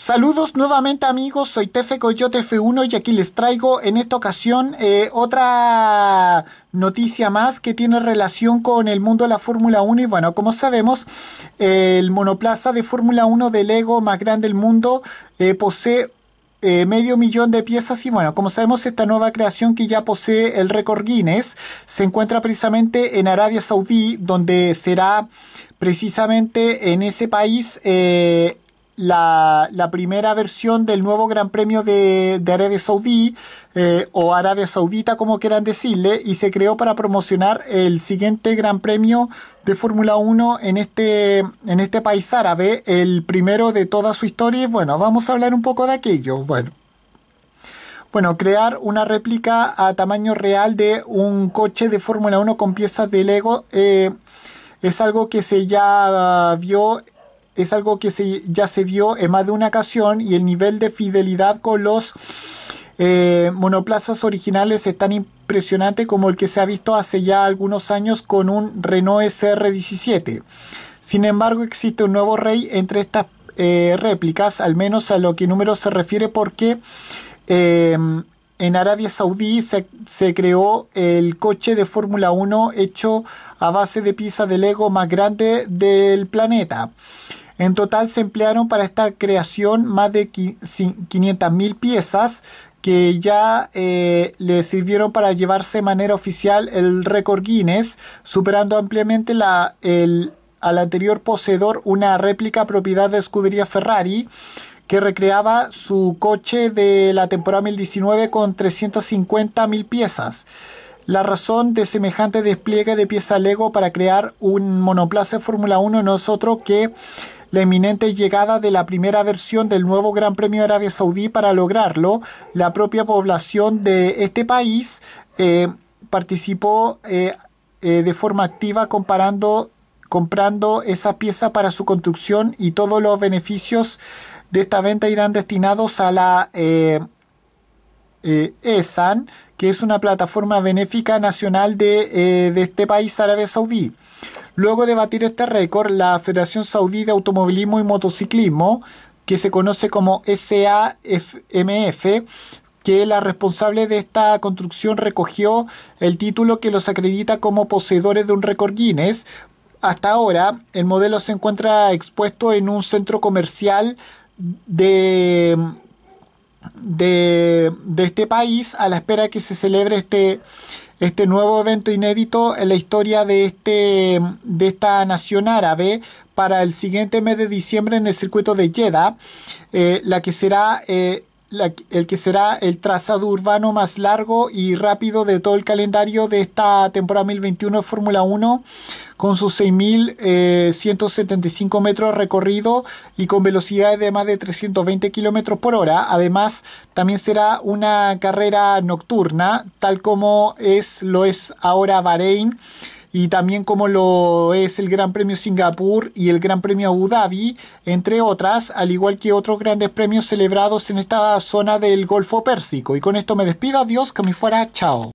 Saludos nuevamente amigos, soy Tefe Coyote F1 y aquí les traigo en esta ocasión eh, otra noticia más que tiene relación con el mundo de la Fórmula 1 y bueno, como sabemos, el monoplaza de Fórmula 1 del Lego más grande del mundo eh, posee eh, medio millón de piezas y bueno, como sabemos esta nueva creación que ya posee el récord Guinness se encuentra precisamente en Arabia Saudí donde será precisamente en ese país eh, la, primera versión del nuevo Gran Premio de, Arabia Saudí eh, o Arabia Saudita, como quieran decirle, y se creó para promocionar el siguiente Gran Premio de Fórmula 1 en este, en este país árabe, el primero de toda su historia. Y bueno, vamos a hablar un poco de aquello. Bueno. Bueno, crear una réplica a tamaño real de un coche de Fórmula 1 con piezas de Lego eh, es algo que se ya vio es algo que ya se vio en más de una ocasión y el nivel de fidelidad con los eh, monoplazas originales es tan impresionante como el que se ha visto hace ya algunos años con un Renault SR17. Sin embargo, existe un nuevo rey entre estas eh, réplicas, al menos a lo que número se refiere, porque em, en Arabia Saudí se, se creó el coche de Fórmula 1 hecho a base de piezas de Lego más grande del planeta. En total se emplearon para esta creación más de 500.000 piezas que ya eh, le sirvieron para llevarse de manera oficial el récord Guinness, superando ampliamente la, al anterior poseedor una réplica propiedad de escudería Ferrari que recreaba su coche de la temporada 2019 con 350.000 piezas. La razón de semejante despliegue de pieza Lego para crear un monoplaza Fórmula 1 no es otro que la inminente llegada de la primera versión del nuevo Gran Premio de Arabia Saudí para lograrlo. La propia población de este país eh, participó eh, eh, de forma activa comprando esa pieza para su construcción y todos los beneficios de esta venta irán destinados a la ESAN, e que es una plataforma benéfica nacional de, de este país, Arabia Saudí. Luego de batir este récord, la Federación Saudí de Automovilismo y Motociclismo, que se conoce como SAFMF, que es la responsable de esta construcción recogió el título que los acredita como poseedores de un récord Guinness. Hasta ahora, el modelo se encuentra expuesto en un centro comercial de de, este país a la espera que se celebre este, este nuevo evento inédito en la historia de, este, de esta nación árabe para el siguiente mes de diciembre en el circuito de Jeddah, eh, la que será eh, el que será el trazado urbano más largo y rápido de todo el calendario de esta temporada 2021 de Fórmula 1, con sus 6.175 eh, metros recorrido. y con velocidades de más de 320 kilómetros por hora. Además, también será una carrera nocturna, tal como es, lo es ahora Bahrein y también como lo es el Gran Premio Singapur y el Gran Premio Abu Dhabi, entre otras, al igual que otros grandes premios celebrados en esta zona del Golfo Pérsico. Y con esto me despido, adiós, que me fuera, chao.